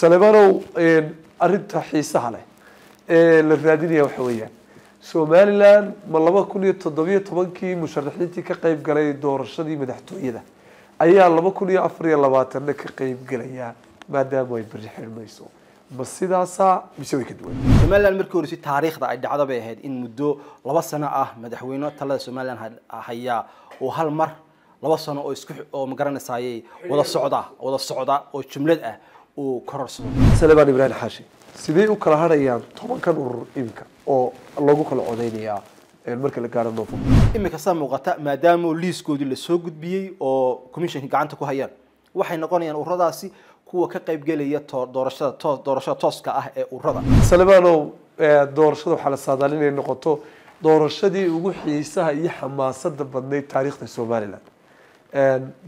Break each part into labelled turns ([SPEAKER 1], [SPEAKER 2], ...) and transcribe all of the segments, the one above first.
[SPEAKER 1] saleebanow arinta xiisaha leh ee la raadinaya waxa weeyaan somalilan ma laba kun iyo toddobiyo tobankii musharaxiintii ka qeyb galay doorashadii madaxtooyada ayaa laba kun iyo afar iyo labaatanna ka qeyb gelayaa maadaama ay beri
[SPEAKER 2] xirmayso ma sidaasaa mise way ka duwan somalilan markii horeysi taariikhda ay dhacdo bay ahayd in muddo laba sano ah madaxweyne talada somalilan hayaa uu hal mar laba sano oo isku oo magaranaysaayay wada socda wada socda oo jumlad ah uu kororsado salebaan ibraahim xaashi sidee u kala harayaan tobankan urur iminka oo lagu kala codeynayaa marka la gaaro novo iminka saa muuqata maadaama liiskoodii lasoo gudbiyey oo commissionka gacanta ku hayaan waxay noqonayaan ururadaasi kuwa ka qaybgelaya doorashada to doorashada tooska ah ee ururada
[SPEAKER 1] salebanow doorashada waxaa la saadaa inay noqoto doorashadii ugu xiisaha iyo xamaasada badnayd taariikhda somalilan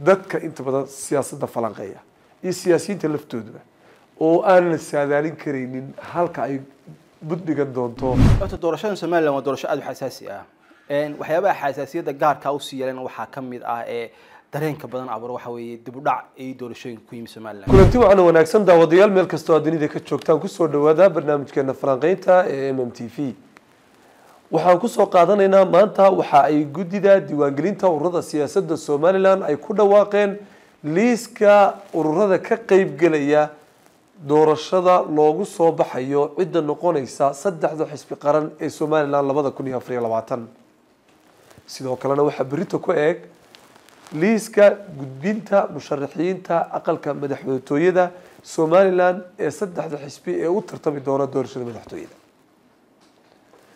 [SPEAKER 1] dadka inta badan siyaasadda falanqeeya iyo siyaasiyiinta laftooduba oo aanan saadaalin karaynin halka ay budhigan doonto
[SPEAKER 2] horta doorashada somaliland waa doorasho aada u xasaasi ah waxyaabaha xasaasiyadda gaarkaa usii yeelan waxaa ka mid ah ee dareenka badan abuur waxa weeye dibudhac iyo doorashooyinka ku yimi somalilan kulanti
[SPEAKER 1] waxaana wanaagsan daawadayaal meel kasta oo dunida ka joogtaan kusoo dhawaada barnaamijkeena falanqeynta ee m m t v waxaan kusoo qaadanaynaa maanta waxa ay guddida diiwaangelinta ururada siyaasadda somalilan ay ku dhawaaqeen liiska ururada ka qeybgelaya doorashada loogu soo baxayo cidda noqonaysa saddexda xisbi qaran ee somalilan labada kun iyo afar iyo labaatan sidoo kalena waxaa berito ku eeg liiska gudbinta musharaxiinta aqalka madaxtooyada somalilan ee saddexda xisbi ee u tartami doona doorashada madaxtooyada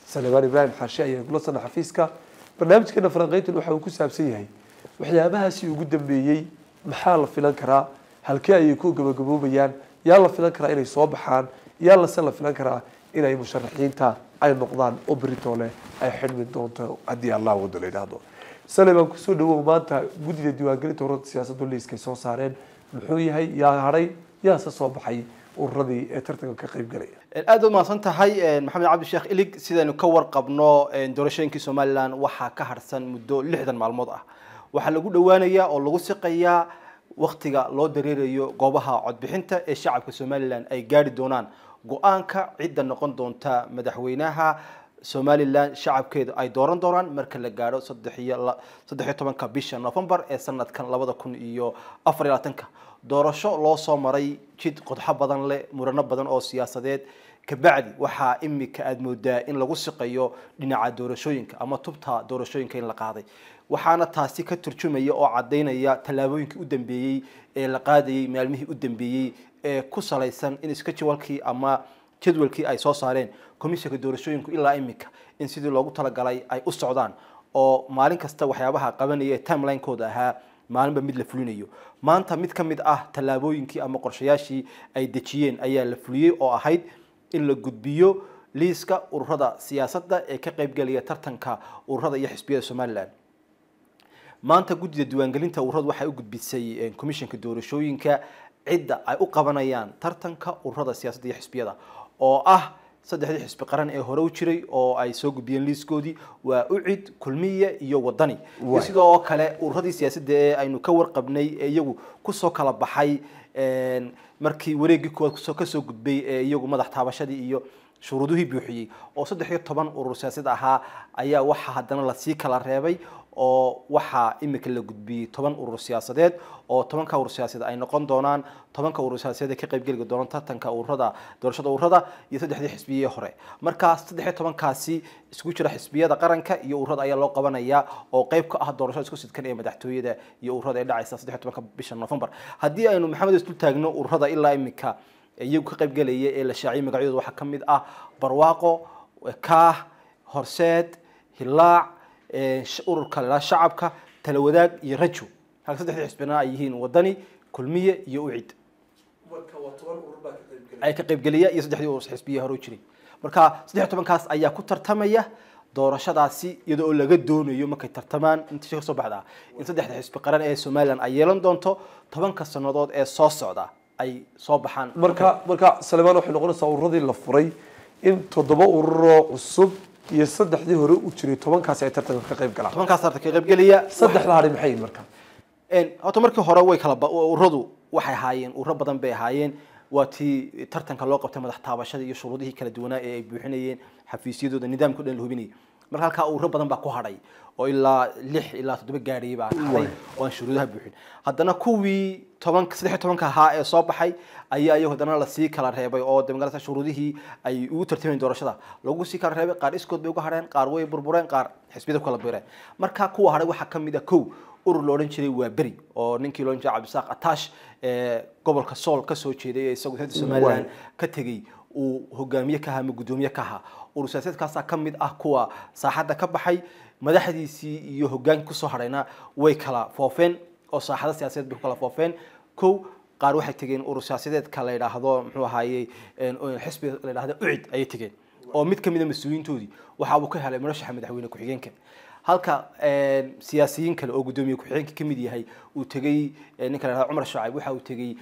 [SPEAKER 1] salebaan ibraahim xaashi ayaa igula sana xafiiska barnaamijkeena falanqayntan waxa uu ku saabsan yahay waxyaabahaasi ugu dambeeyey maxaa la filan karaa halkee ayay ku gabagaboobayaan yaa la filan karaa inay soo baxaan yaa lase la filan karaa inay musharaxiinta ay noqdaan oo beritoole ay xidhmi doonto haddii allah wado la yidhaahdo sale baan kusoo dhawow maanta guddida diiwaangelinta ururada siyaasaddu liiskay soo saareen muxuu yahay yaa hadhay yaase soo baxay
[SPEAKER 2] ururadii ee tartanka ka qayb galay aad baad mahadsan tahay maxamed cabdisheekh ilig sidaynu ka warqabno doorashooyinkii somalilan waxaa ka harsan muddo lixdan maalmood ah waxaa lagu dhowaanayaa oo lagu siqayaa waktiga loo dareerayo goobaha codbixinta ee shacabka somalilan ay gaari doonaan go-aanka cidda noqon doonta madaxweynaha somalilan shacabkeedu ay dooran doonaan marka la gaadho saddexiyo tobanka bisha novembar ee sanadkan labada kun iyo afar iyo labaatanka doorasho loo soo maray jid qodxo badan leh murano badan oo siyaasadeed kabacdi waxaa imika aada moodaa in lagu siqayo dhinaca doorashooyinka ama tubta doorashooyinka in la qaaday waxaana taasi ka turjumaya oo caddaynaya tallaabooyinkii u dambeeyey ee la qaadayey maalmihii u dambeeyey ee ku salaysan in iskejiwalkii ama jadwalkii ay soo saareen komishanka doorashooyinku ilaa imika in sidii loogu talagalay ay u socdaan oo maalin kasta waxyaabaha qabanaya ee timelinekooda ahaa maalinba mid la fulinayo maanta mid ka mid ah tallaabooyinkii ama qorshayaashii ay dejiyeen ayaa la fuliyey oo ahayd in la gudbiyo liiska ururada siyaasadda ee ka qaybgelaya tartanka ururada iyo xisbiyada somalilan maanta guddida diiwaangelinta ururadu waxay u gudbisay eh, commissionka doorashooyinka cidda ay u qabanayaan tartanka ururada siyaasadda iyo xisbiyada oo ah saddexdii xisbi qaran ee hore u jiray oo ay soo gudbiyeen liiskoodii waa ucid kulmiye iyo wadani iyo sidoo kale ururadii siyaasadda ee aynu ka warqabnay ee iyagu kusoo kala baxay markii wareegii koowaad kasoo gudbay ee iyagu madax taabashadii iyo shuruuduhii buuxiyey oo saddex iyo toban urur siyaasad ahaa ayaa waxaa haddana lasii kala reebay oo waxaa imika la gudbiyey toban urur siyaasadeed oo tobanka urur siyaasadeed ay noqon doonaan tobanka urur siyaasadeed ka qaybgeli doona tartanka ururada doorashada ururada iyo saddexdii xisbiyee hore markaa saddexiyo tobankaasi isku jira xisbiyada qaranka iyo ururada ayaa loo qabanayaa oo qeyb ka ah doorashada isku sidkan ee madaxtooyada iyo ururada ee dhacaysa saddexiyo tobanka bisha novembar haddii aynu maxamed isdul taagno ururada ilaa imika iyagu ka qaybgelaya ee la shaaciyay magacyadooda waxaa ka mid ah barwaaqo kaah horseed hilaac ururka la shacabka tala iyo rajo halka saddexdii xisbina ay yihiin wadani kulmiye iyo ucid ay ka qaybgeliya iyo saddexdii xisbiya hore jiray marka saddex tobankaas ayaa ku tartamaya doorashadaasi iyada oo laga doonayo markay tartamaan intiisha kasoo baxda in saddexda xisbi qaran ee somalilan ay yeelan doonto tobanka sannadood ee soo socda ay soo baxaan marka
[SPEAKER 1] marka salemaan waxay noqonaysaa ururadii la furay
[SPEAKER 2] in toddoba ururoo cusub iyo saddexdii hore u jiray tobankaas ay tartanka ka qayb galaan tobankaas tartanka ka qayb gelaya saddexda hari maxay yihiin marka horta markii hore way kala uradu waxay ahaayeen urro badan bay ahaayeen waa tii tartanka loo qabtay madax taabashada iyo shuruudihii kala duwanaa ee ay buuxinayeen xafiisyadooda nidaamka o dhan la hubinayay marka halkaa urro badan baa ku hadhay oo ilaa lix ilaa toddoba gaadhay baa ka hadhay oo aan shuruudaha buuxin haddana kuwii tobanka saddex tobanka ee soo baxay ayaa iyagu haddana lasii kala reebay oo de magalasa shuruudihii ay ugu tartamay doorashada lagu sii kala reebay qaar iskood bay uga hadheen qaar way burbureen qaar xisbiyada kala biireen marka kuwa hadhay waxaa kamid a kow urur la odhan jiray waa beri oo ninkii loohan jiray cabdisaaq ataash ee gobolka sool kasoo jeeday isagu dalada somalilan ka tegey uu hogaamiye ka ahaa ama guddoomiye ka ahaa urur siyaasadeedkaasaa ah kuwa saaxadda ka baxay madaxdiisii iyo hogaanka kusoo hadhayna way kala foofeen oo saaxada siyaasadeed bay ku kala foofeen kow qaar waxay tegeen urur siyaasadeedka la yidhaahdo muxuu ahaaye xisbiga la yidhahda ucid ayay tegeen oo mid ka mid a ah mas-uuliyiintoodii uu ka helay murashaxa madaxweyne ku-xigeenka halka siyaasiyiin kale oo guddoomiye ku-xigeenka ka mid yahay uu tegey ninka la yhahdo cumar shacib waxa uu tegey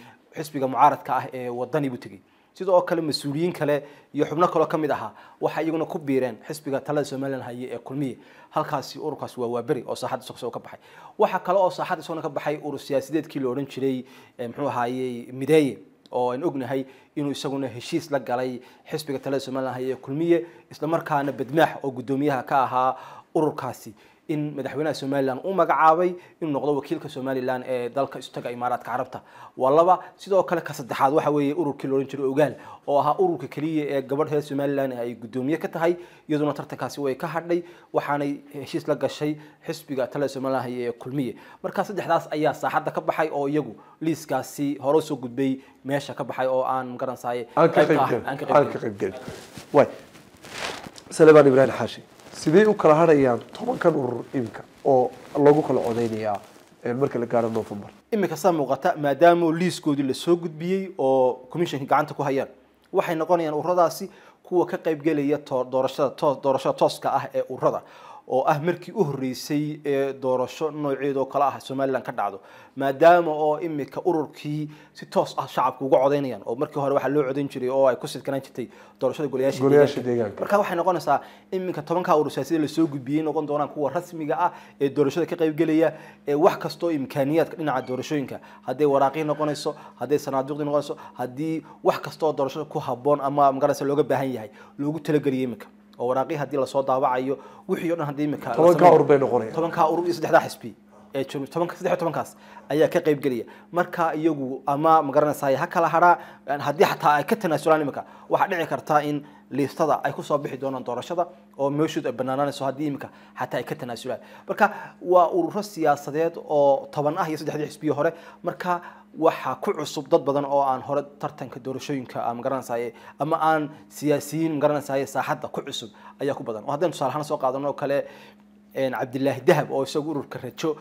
[SPEAKER 2] xisbiga mucaaradka ah ee wadani buu tegey sida oo kale mas-uuliyiin kale iyo xubno kaleo ka mid ahaa waxay iyaguna ku biireen xisbiga talada somalilan haye ee kulmiye halkaasi ururkaasi waa waaberi oo saaxadda isagoo ka baxay waxa kale oo saaxadda isagona ka baxay urur siyaasadeedkii la odhan jiray eh, muxuu ahaayey mideeye oo aan ognahay inuu isaguna heshiis la galay xisbiga talada somalilan haye ee kulmiye isla markaana badmaax oo guddoomiyaha ka ahaa ururkaasi in madaxweynaha somalilan u magacaabay inuu noqdo wakiilka somalilan ee dalka istaga imaaraadka carabta waa laba sidoo kale ka saddexaad waxa weeye ururkii loohan jiray ogaal oo ahaa ururka keliya ee gabadh reer somalilan ay guddoomiye ka tahay iyaduna tartankaasi way ka hadhay waxaanay heshiis la gashay xisbiga tale somalilan ee kulmiye markaa saddexdaas ayaa saaxadda ka baxay oo iyagu liiskaasi hore soo gudbay meesha ka baxay oo aan garansaaye aan ka qeybgelin
[SPEAKER 1] ibrahim xaashi sidey u kala harayaan tobankan urur iminka oo lagu kala codeynayaa marka la gaaro november
[SPEAKER 2] iminka saa muuqata maadaama liiskoodii lasoo gudbiyey oo commissionka gacanta ku hayaan waxay noqonayaan ururadaasi kuwa ka qaybgelaya doorashada toos doorashada tooska ah ee ururada oo ah markii u horreysay ee doorasho nooceeda oo kale ah somaliland ka dhacdo maadaama oo iminka ururkii si toos ah shacabka uga codaynayaan oo markii hore waxaa loo codayn jiray oo ay ku sidkanaan jirtay doorashada golayaasha marka waxay noqonaysaa iminka tobankaa urur siyaasiyada lasoo gudbiyey noqon doonaan kuwa rasmiga ah ee doorashada ka qaybgelaya ee wax kastoo imkaaniyaadka dhinaca doorashooyinka hadday waraaqii noqonayso hadday sanaaduuqdii noqonayso haddii wax kastoo doorashada ku haboon ama magarasa looga baahan yahay loogu talageliyay iminka oo waraaqii hadii lasoo daawacayo wixii o dhan hadii imika tobankaa urur bay noqonaya tobankaa urur iyo saddexdaa xisbi ee tobanka saddex iyo tobankaas ayaa ka qayb gelaya marka iyagu ama magaranaysaay ha kala hadhaa haddii xataa ay ka tanaasulaan imika waxaa dhici karta in liistada ay kusoo bixi doonaan doorashada oo meeshood ay banaanaanayso haddii iminka xataa ay ka tanaasulaan marka waa ururo siyaasadeed oo toban ah iyo saddexdii xisbiyo hore marka waxaa ku cusub dad badan oo aan hore tartanka doorashooyinka ah, magaranaysaye ama aan siyaasiyiin magaranaysaye saaxadda ku cusub ayaa ku badan oo haddaynu tusaalahaan soo qaadan oo kale cabdilaahi dahab oo isagu ururka rajo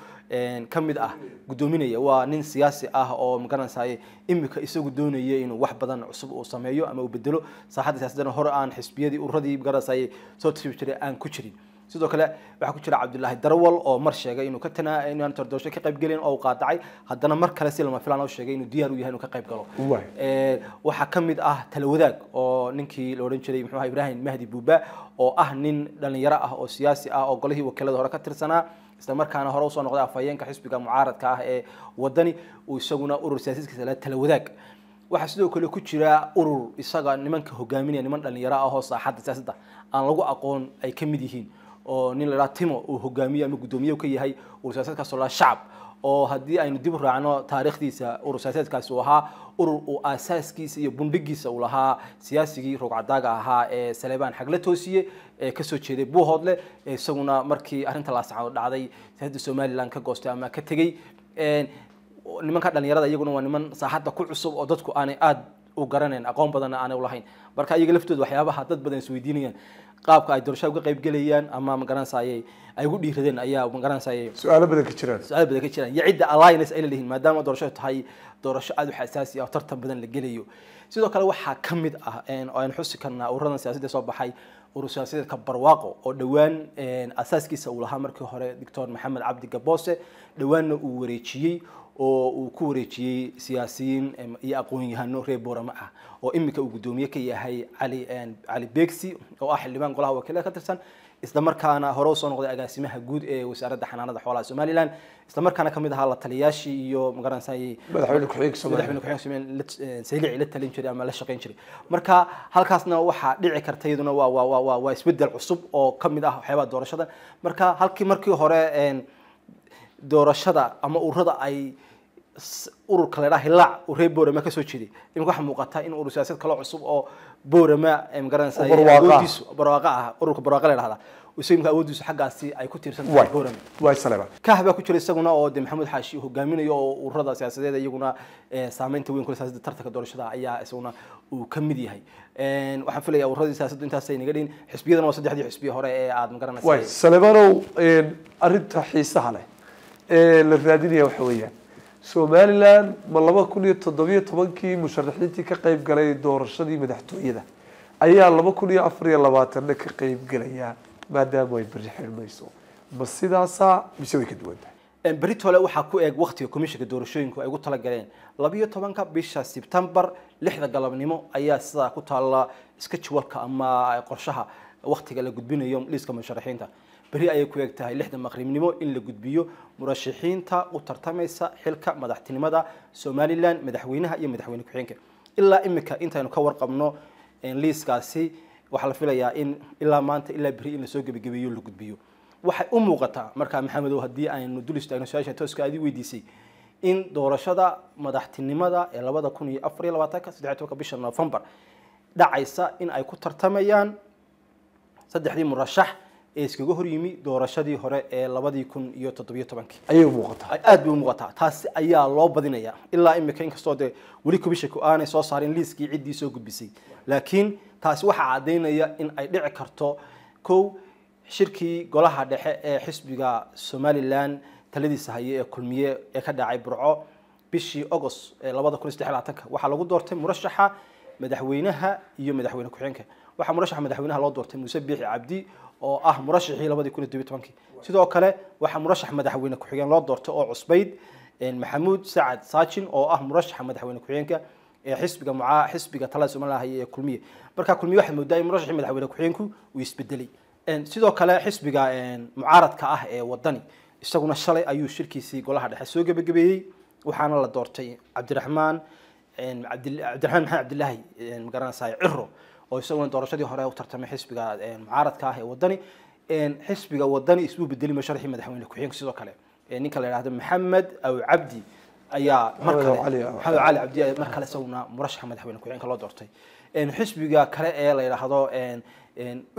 [SPEAKER 2] ka mid ah gudoominaya waa nin siyaasi ah oo magaranasay imika isagu doonaya inuu wax badan cusub uu sameeyo ama uu bedelo saaxadda siyaasadana hore aan xisbiyadii ururadii magaranasay soo tiri jiray aan ku jirin sidoo kale waxaa ku jira cabdilaahi darwal oo mar sheegay inuu ka tana inaan doorasho ka qayb gelin oo uu qaadacay haddana mar kale si lama filaan u sheegay inuu diyaar u yahay inuu ka qayb galo waxaa ka mid ah tala oo ninkii la odhan jiray muxuu ahaa ibraahim mahdi buuba oo ah nin dhalinyaro ah oo siyaasi ah oo golihii wakiilada hore ka tirsanaa isla markaana hore usoo noqday afhayeenka xisbiga mucaaradka ah ee wadani uu isaguna urur siyaasiiskiisa la tala waxaa sidoo kale ku jira urur isaga nimanka hogaaminaya niman dhalinyaro ah oo saaxadda siyaasadda aan lagu aqoon ay ka mid yihiin oo nin la timo uu hogaamiye ama guddoomiye ka yahay urur siyaasadkaas shacab oo haddii aynu dib u raacno taariikhdiisa urur siyaasaedkaasi uu ahaa urur uu aasaaskiisa iyo bundhigiisa uu lahaa siyaasigii roogcadaaga ahaa ee saleebaan xagle toosiye ee kasoo jeeday buuhoodle isaguna markii arrinta laasacado dhacday siyaasadda somalilan ka goostay ama ka tegay nimanka dhalinyarada iyaguna waa niman saaxadda ku cusub oo dadku aanay aada u garanayn aqoon badanna aanay ulahayn marka ayaga laftooda waxyaabaha dad badan isweydiinayaan qaabka ay doorashada uga qayb ama magaranaysa ay ugu dhiiradeen ayaa magaranaysa su-aalo badan ka jiraan su-aalo badan ka jiraan iyo cidda alliance ay lalihiin maadaama doorashadu tahay doorasho aada u ah oo tartan badan la gelayo sidoo kale waxaa ka mid ah oo aan xusi karnaa ururadan siyaasadda soo baxay urur siyaasadeedka barwaaqo oo dhowaan asaaskiisa uu lahaa markii hore doctor maxamed cabdi gaboose dhowaanna uu wareejiyey oo uu ku wareejiyey siyaasiyiin iyo aqoon-yahano reer boorama ah oo iminka uu guddoomiye ka yahay cali cali begsi oo ah xildhibaan golaha wakiilada ka tirsan islamarkaana hore usoo noqday agaasimaha guud ee wasaaradda xanaanada xoolaha somalilan islamarkaana kamid ahaa la taliyaashii iyo magaranasay madaxweyne ku-xigeenka la talin jiray ama la shaqeyn jiray marka halkaasna waxaa dhici karta iyaduna waa waa waa waa isbedel cusub oo kamid ah waxyaabaha doorashada marka halkii markii hore doorashada ama ururada ay ururka la ydhaha hilac oo reer boorama kasoo jeeday iminka waxaa muuqata in urur siyaasad kale cusub oo boorama magaranaysa barwaaqa ah ururka barwaaqa la ydhahda isaga imka awoodiisu xaggaasi ay ku tiirsan tahay boorama kah baa ku jira isaguna oo de maxamed xaashi hogaaminayo oo ururada siyaasadeed iyaguna saameynta weyn kule siyaasadda tartanka doorashada ayaa isaguna uu ka mid yahay waxaan filaya ururadii siyaasaddu intaasay naga dhihin xisbiyadana waa saddexdii xisbiya hore ee aad magaranaysa
[SPEAKER 1] salebanow arrinta xiisaha leh ee la raadinaya waxa weeyaan somalilan ma laba kun iyo toddobiyo tobankii musharaxiintii ka qayb galay doorashadii madaxtooyada ayaa laba kun iyo afar iyo labaatanna ka qeyb gelayaa maadaama
[SPEAKER 2] ay beri xirmayso ma sidaasa mise way ka duwan tahay berito waxaa ku eeg waktiga komishinka doorashooyinku ay ugu talagaleen labiyo tobanka bisha sebtembar lixda galabnimo ayaa sidaa ku taala iska jiwalka ama qorshaha waktiga la gudbinayo liiska musharaxiinta beri ayay ku eegtahay lixda maqribnimo in la gudbiyo murashixiinta u tartamaysa xilka madaxtinimada somalilan madaxweynaha iyo madaxweyne ku-xigeenka ilaa imika intaynu ka warqabno eh, liiskaasi waxaa la filayaa in ilaa maanta ilaa beri in lasoo gebigebeeyo la gudbiyo waxay u muuqataa markaa maxamedow haddii aynu dul istaagno su-aasha tooska aadi weydiisay in doorashada madaxtinimada ee labada kun iyo afar iyo labaatanka saddexiy tobanka bisha novembar dhacaysa in ay ku tartamayaan saddexdii murashax ee iskaga horyimi doorashadii hore ee labadii kun iyo toddobiyo tobankii
[SPEAKER 1] ayay muuqataa
[SPEAKER 2] aad bay umuuqataa taasi ayaa loo badinayaa ilaa imika inkastoo dee weli kubishaku aanay soo saarin liiskii ciddii soo gudbisay laakiin taasi waxaa caddaynaya in ay dhici karto kow shirkii golaha dhexe ee xisbiga somalilan taladiisa haye ee kulmiye ee ka dhacay burco bishii agost ee labada kun iyo saddex laatanka waxaa lagu doortay murashaxa madaxweynaha iyo madaxweyne ku-xigeenka waxaa murashaxa madaxweynaha loo doortay muuse biixi cabdi oo ah murashaxii labadii kun iyo todobiy tobankii sidoo kale waxaa murashax madaxweyne ku-xigeen loo doortay oo cusbayd maxamuud sacad saajin oo ah murashaxa madaxweyne ku-xigeenka ee xisbiga mucaa xisbiga talada somalilaha ee kulmiye marka kulmiye waxay moodaa in murashaxii madaxweyne ku-xigeenku uu isbedelay sidoo kale xisbiga mucaaradka ah ee wadani isaguna shalay ayuu shirkiisii golaha dhexe soo gebagabeeyey waxaana la doortay cabdiraxmaan cabdiraxmaan maxamed cabdilaahi magaranaysaa ciro oo isaguna doorashadii hore u tartamay xisbiga mucaaradka ah ee wadani xisbiga wadani isuu bedelima sharxii madaxweyne ku-xigeenka sidoo kale ninka la yidhahdo maxamed aw cabdi ayaa mar cali cabdi ah. mar kale isaguna murashaxa madaxweyne ku-xigeenka loo doortay xisbiga kale ee la yidhaahdo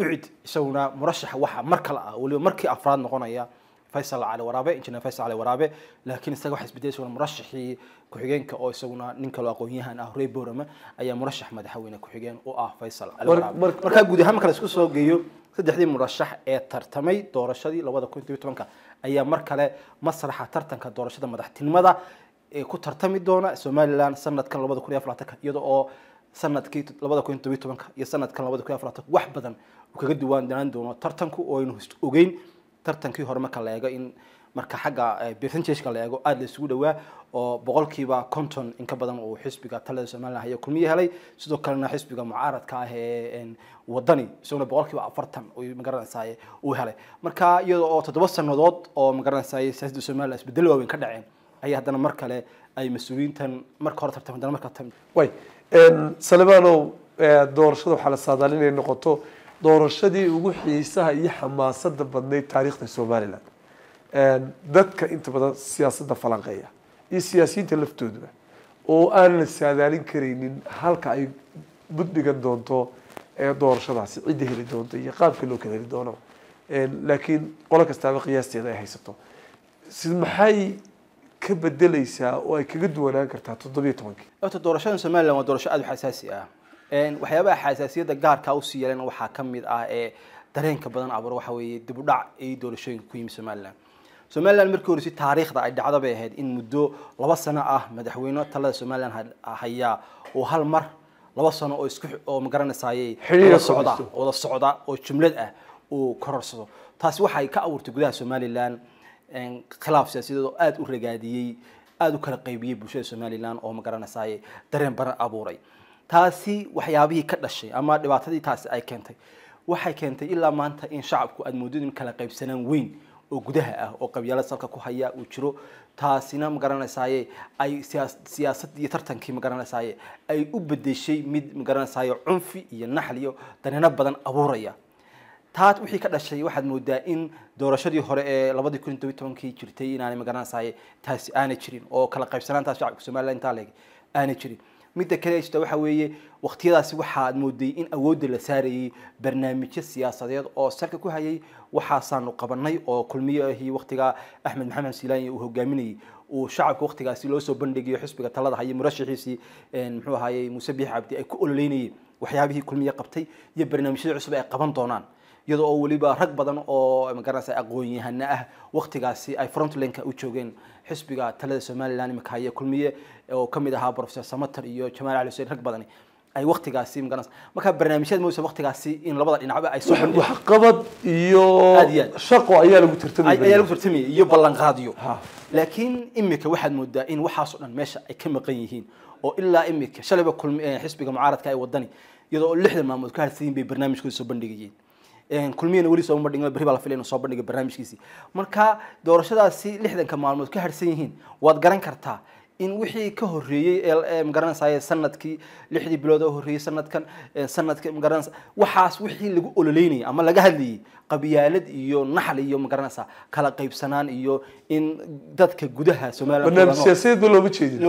[SPEAKER 2] ucid isaguna murashaxa waxa mar kale ah weliba markii afraad noqonaya faysal cali waraabe injineer faysal cali waraabe laakiin isaga waxaa isbedelaysa murashaxii ku-xigeenka oo isaguna nin kaloo aqoon ah horeey boorame ayaa murashax madaxweyne ku-xigeen u ah faysal cali waraabe guud ahaan marka la isku soo geeyo saddexdii murashax ee tartamay doorashadii labada kun iyo tobanka ayaa mar kale masraxa tartanka doorashada madaxtinimada ee ku tartami doona somalilan sanadkan labada kun iyo afaratanka iyada oo sanadkii labada kun iyo tobanka iyo sanadkan labada kun iyo afartanka wax badan uu kaga duwaan danaan doono tartanku oo aynu ogeyn tartankii hore marka la eego in marka xagga eh, percentageka la eego aada la isugu dhawaa oo boqolkiiba conton in ka badan uu xisbiga talada somalilan haya kulmiyo helay sidoo kalena xisbiga mucaaradka ah ee wadani isaguna boqolkiiba afartan magaranaysaay uu helay marka iyada oo toddoba sanadood oo magaranaysaay siyaasadda somalilan isbedelo waaweyn ka dhaceen ayay haddana mar kale ay mas-uuliyiintan marka hore tartam haddana marka
[SPEAKER 1] way salimaanow eh, doorashada waxaa la saadaalin inay noqoto doorashadii ugu xiisaha iyo xamaasada badnayd taariikhda somalilan ehm, dadka inta badan siyaasadda falanqeeya iyo siyaasiyiinta laftoodaba oo aanan saadaalin karaynin halka ay buddhigan doonto doorashadaasi cidda heli doonto iyo qaabka loo kala heli doono ehm, laakiin qolo kastaaba qiyaasteeda ay haysato maxay ka bedeleysaa oo ay kaga duwanaan kartaa toddobiyo tobankii
[SPEAKER 2] horta doorashada somaliland waa doorasho aada u xasaasi ah waxyaabaha xasaasiyadda gaarka usii yeelan waxaa kamid ah ee dareenka badan abuur waxa weeye dib u dhac ay doorashooyinka ku yimi somalilan somalilan markii hore taariikhda ay dhacda bay ahayd in muddo laba sano ah madaxweyne talada somalilan hayaa oo hal mar laba sano oo isku oo magaranaysaayey socda wada socda oo jumlad ah uu kororsado taasi waxay ka abuurtay gudaha somalilan khilaaf siyaasadeed oo aada u ragaadiyey aada u kala qaybiyey bulshada somalilan oo magaranaysaayey dareen baran abuuray taasi waxyaabihii ka dhashay ama dhibaatadii taasi ay keentay waxay keentay ilaa maanta in shacabku aada moodid in kala qaybsanaan weyn oo gudaha ah oo qabyaalada salka ku haya uu jiro taasina ma garanaysaye ay siyaasad iyo tartankii ma garanaysaye ay u bedeshay mid ma garanaysaye cunfi iyo naxl danino badan abuuraya taas wixii ka dhashay waxaad moodaa in doorashadii hore ee labadii kun todobiy tobankii jirtay inaanay ma garanaysaye taasi aanay jirin oo kala qaybsanaantaas shacabka somaliland intaa leeg aanay jirin midda kale jirta waxa weeye wakhtiyadaasi waxaad mooday in awoodda la saarayay barnaamijyo siyaasadeed oo salka ku hayay waxaasaanu qabanay oo kulmiyihii waktiga axmed maxamed silaani uu hogaaminayay uu shacabka wakhtigaasi loo soo bandhigayo xisbiga talada hayo murashaxiisii muxuu ahaayey muuse biix cabdi ay ku ololeynayeen waxyaabihii kulmiye qabtay iyo barnaamijyada cusub ay qaban doonaan iyadoo oo weliba rag badan oo magaranaysa aqoon ah waktigaasi ay frontlinka u joogeen xisbiga talada somalilan imika haya kulmiye oo kamid ahaa professor samater iyo jamaal cali xuseen rag badani ay waktigaasi magaranaysa marka barnaamijyada mawsa waktigaasi in labada dhinacba ay waxqabad iyo shaqo ayaa lagu tartamayay lagu tartamayay iyo ballanqaadyo laakiin imika waxaad moodaa in waxaas dhan meesha ay ka maqan yihiin oo ilaa imika shalayba eh, xisbiga mucaaradka ay wadani iyadoo lixdan maamood ka harsiyin bay barnaamijkooda soo bandhigayeen kulmiyana weli sooma dhigin berri baa la filay soo bandhigo barnaamijkiisii marka doorashadaasi lixdanka maalmood ka harhsan yihiin waad garan kartaa in wixii ka horeeyey ee sanadkii lixdii bilood oo horeeyey sanadkan sanadka magaranaysa waxaas wixii lagu ololeynayay ama laga hadlayay qabyaalad iyo naxal iyo magaranaysa kala qeybsanaan iyo in dadka gudaha somaliland barnaamij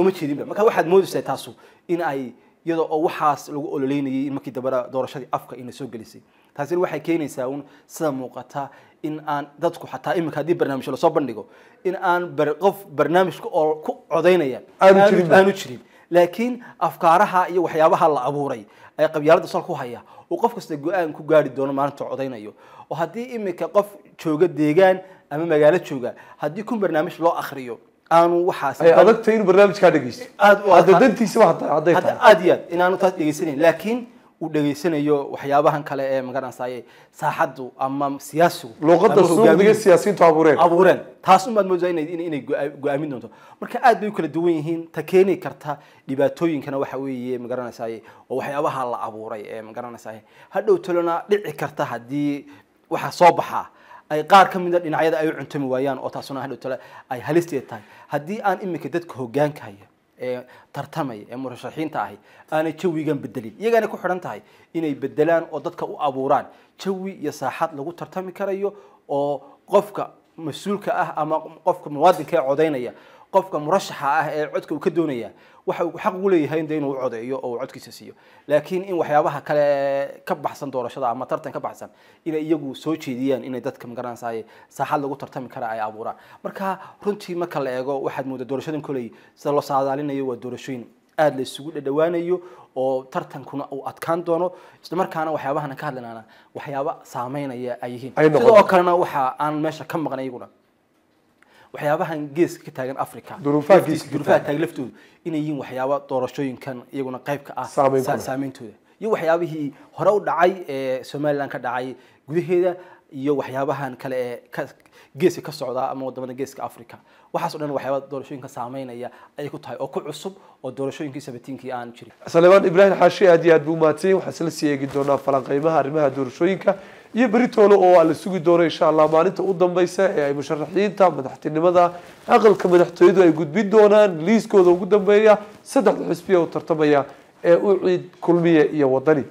[SPEAKER 2] waxaad moodaysaa taasu in ay iyada oo waxaas lagu ololeynayay in markii dambena doorashadii afka inay soo gelisay taasina waxay keenaysaa un sida muuqata in aan dadku xataa iminka haddii barnaamij lasoo bandhigo in aan qof barnaamijka oo ku codaynaya aanu jirin laakiin afkaaraha iyo waxyaabaha la abuuray ay qabyaaladda sal ku haya uu qof kasta go-aan ku gaari doono maalinta codaynayo oo haddii iminka qof jooga deegaan ama magaalo jooga haddii kun barnaamij loo akriyo aanu waxaas adagtay
[SPEAKER 1] inuu barnaamijkaa dhegeysto aad dantiisaba
[SPEAKER 2] aad iyo aad inaanu taas dhegeysanayn laakiin u dhegeysanayo waxyaabahan kale ee magaransaye saaxaddu ama siyaasigu luqadda suuqdiga abuureen abuureen taas umaad moodaa inay go-aamin doonto marka aad bay u kala duwan yihiin ta keeni karta dhibaatooyinkana waxa weeye magaranaysaye oo waxyaabaha la abuuray ee magaranaysaye hadhow talona dhici karta haddii waxa soo baxaa ay qaar ka mida ah dhinacyada ay u cuntami waayaan oo taasuna hadhow tale ay halisteed tahay haddii aan iminka dadka hogaanka haya ee tartamaya ee murashaxiinta ahi aanay jawigan bedelin iyagaana ku xidhan tahay inay bedelaan oo dadka u abuuraan jawi iyo saaxad lagu tartami karayo oo qofka mas-uulka ah ama qofka muwaadinka ee codaynaya qofka murashaxa ah ee codka uu ka doonaya waxa uu xaq ugu leeyahay de inuu codeeyo oo codkiisa siiyo laakiin in waxyaabaha kale ka baxsan doorashada ama tartan ka baxsan inay iyagu soo jeediyaan inay dadka magaranasay saaxad lagu tartami kara ay abuuraan marka runtii marka la eego waxaad moodaa doorashadan koley sida loo saadaalinayo waa doorashooyin aada la isugu dhadhawaanayo oo tartankuna uu adkaan doono islamarkaana waxyaabahan ka hadlanana waxyaaba saameynaya ay yihiin sidoo kalena waxa aan meesha ka maqnay iyaguna waxyaabahan geeska ka taagan africa duruufaha taagan laftooda inay yihiin waxyaaba doorashooyinkan iyaguna qayb ka ah saameyntooda iyo waxyaabihii hore u dhacay ee somalilan ka dhacay gudaheeda iyo waxyaabahan kale ee geeska ka socdaa ama wadamada geeska africa waxaas o dhan waxyaaba doorashooyinka saameynaya ayay ku tahay oo ku cusub oo doorashooyinkii sabatiinkii aan jirin
[SPEAKER 1] salebaan ibraahim xaashi aad iyo aad buu mahadsan waxaa waxaan isla sii eegi doonaa falanqeymaha arrimaha doorashooyinka iyo beritoole oo waa la sugi doono insha allah maalinta u dambaysa ee ay musharaxiinta madaxtinimada aqalka madaxtooyadu ay gudbin doonaan liiskooda ugu dambeeya saddexda xisbiya u tartamaya ee u ciid kulmiya iyo wadani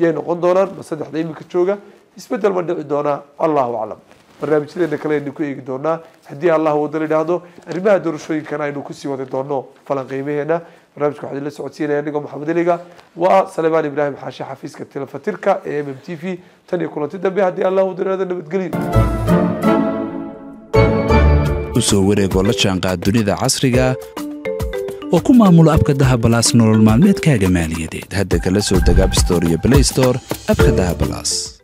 [SPEAKER 1] yay noqon doonaan ma saddexda iminka jooga isbeddel ma dhici doonaa allahu aclam barnaamijyadeena kale aynu ku eegi doonaa haddii allah wada idhaahdo arrimaha doorashooyinkana aynu kusii wadi doono falanqeymaheena barnamijka waxaa idinla socodsiinaya anigoo maxamed eliga waa salebaan ibraahim xaashi xafiiska telefatirka ee m m t v tan iyo kulanti dambe haddii allahu diraada nabadgelyo
[SPEAKER 2] soo wareeg oo la jaanqaad dunida casriga
[SPEAKER 1] oo ku maamulo abka dahabalaas nolol maalmeedkaaga maaliyadeed hadda kala soo deg abstor iyo blaystor abka dahabalaas